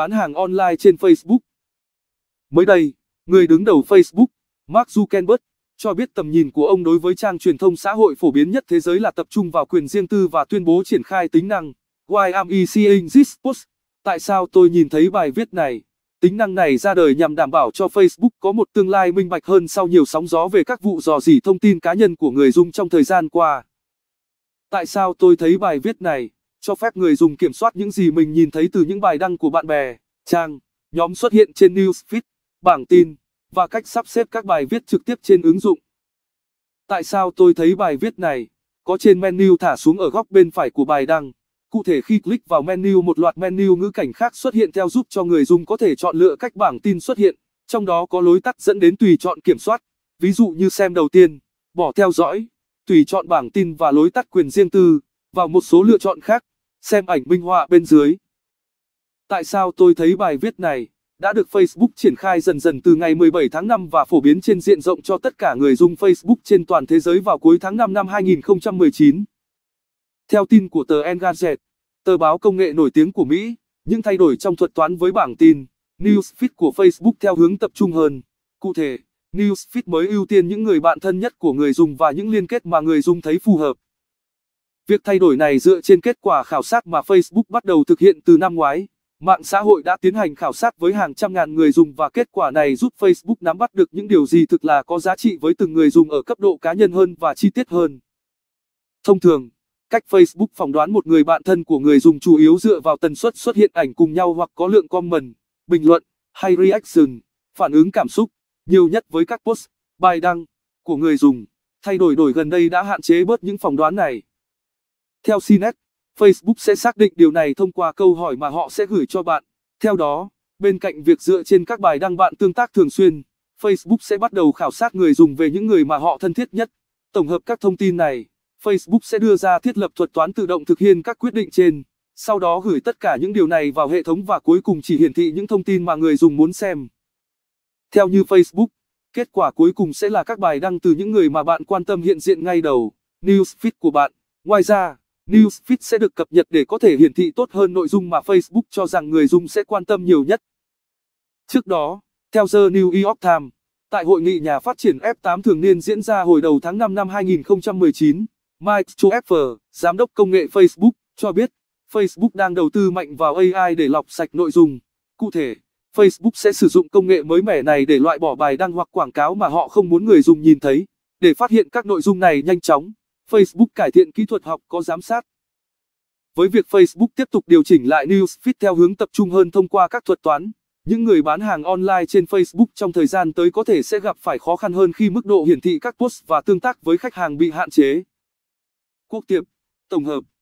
bán hàng online trên Facebook. Mới đây, người đứng đầu Facebook, Mark Zuckerberg, cho biết tầm nhìn của ông đối với trang truyền thông xã hội phổ biến nhất thế giới là tập trung vào quyền riêng tư và tuyên bố triển khai tính năng Why am I seeing this post? Tại sao tôi nhìn thấy bài viết này? Tính năng này ra đời nhằm đảm bảo cho Facebook có một tương lai minh bạch hơn sau nhiều sóng gió về các vụ dò dỉ thông tin cá nhân của người dùng trong thời gian qua. Tại sao tôi thấy bài viết này? cho phép người dùng kiểm soát những gì mình nhìn thấy từ những bài đăng của bạn bè, trang, nhóm xuất hiện trên newsfeed, bảng tin và cách sắp xếp các bài viết trực tiếp trên ứng dụng. Tại sao tôi thấy bài viết này có trên menu thả xuống ở góc bên phải của bài đăng? Cụ thể khi click vào menu một loạt menu ngữ cảnh khác xuất hiện theo giúp cho người dùng có thể chọn lựa cách bảng tin xuất hiện, trong đó có lối tắt dẫn đến tùy chọn kiểm soát, ví dụ như xem đầu tiên, bỏ theo dõi, tùy chọn bảng tin và lối tắt quyền riêng tư, và một số lựa chọn khác. Xem ảnh minh họa bên dưới. Tại sao tôi thấy bài viết này đã được Facebook triển khai dần dần từ ngày 17 tháng 5 và phổ biến trên diện rộng cho tất cả người dùng Facebook trên toàn thế giới vào cuối tháng 5 năm 2019. Theo tin của tờ Engadget, tờ báo công nghệ nổi tiếng của Mỹ, những thay đổi trong thuật toán với bảng tin, newsfeed của Facebook theo hướng tập trung hơn. Cụ thể, newsfeed mới ưu tiên những người bạn thân nhất của người dùng và những liên kết mà người dùng thấy phù hợp. Việc thay đổi này dựa trên kết quả khảo sát mà Facebook bắt đầu thực hiện từ năm ngoái. Mạng xã hội đã tiến hành khảo sát với hàng trăm ngàn người dùng và kết quả này giúp Facebook nắm bắt được những điều gì thực là có giá trị với từng người dùng ở cấp độ cá nhân hơn và chi tiết hơn. Thông thường, cách Facebook phỏng đoán một người bạn thân của người dùng chủ yếu dựa vào tần suất xuất hiện ảnh cùng nhau hoặc có lượng comment, bình luận hay reaction, phản ứng cảm xúc, nhiều nhất với các post, bài đăng của người dùng. Thay đổi đổi gần đây đã hạn chế bớt những phỏng đoán này. Theo CNET, Facebook sẽ xác định điều này thông qua câu hỏi mà họ sẽ gửi cho bạn. Theo đó, bên cạnh việc dựa trên các bài đăng bạn tương tác thường xuyên, Facebook sẽ bắt đầu khảo sát người dùng về những người mà họ thân thiết nhất. Tổng hợp các thông tin này, Facebook sẽ đưa ra thiết lập thuật toán tự động thực hiện các quyết định trên, sau đó gửi tất cả những điều này vào hệ thống và cuối cùng chỉ hiển thị những thông tin mà người dùng muốn xem. Theo như Facebook, kết quả cuối cùng sẽ là các bài đăng từ những người mà bạn quan tâm hiện diện ngay đầu, newsfeed của bạn. Ngoài ra, Newsfeed sẽ được cập nhật để có thể hiển thị tốt hơn nội dung mà Facebook cho rằng người dùng sẽ quan tâm nhiều nhất. Trước đó, theo The New York Times, tại hội nghị nhà phát triển F8 thường niên diễn ra hồi đầu tháng 5 năm 2019, Mike Schoeffer, giám đốc công nghệ Facebook, cho biết Facebook đang đầu tư mạnh vào AI để lọc sạch nội dung. Cụ thể, Facebook sẽ sử dụng công nghệ mới mẻ này để loại bỏ bài đăng hoặc quảng cáo mà họ không muốn người dùng nhìn thấy, để phát hiện các nội dung này nhanh chóng. Facebook cải thiện kỹ thuật học có giám sát. Với việc Facebook tiếp tục điều chỉnh lại newsfeed theo hướng tập trung hơn thông qua các thuật toán, những người bán hàng online trên Facebook trong thời gian tới có thể sẽ gặp phải khó khăn hơn khi mức độ hiển thị các post và tương tác với khách hàng bị hạn chế. Quốc tiệp, tổng hợp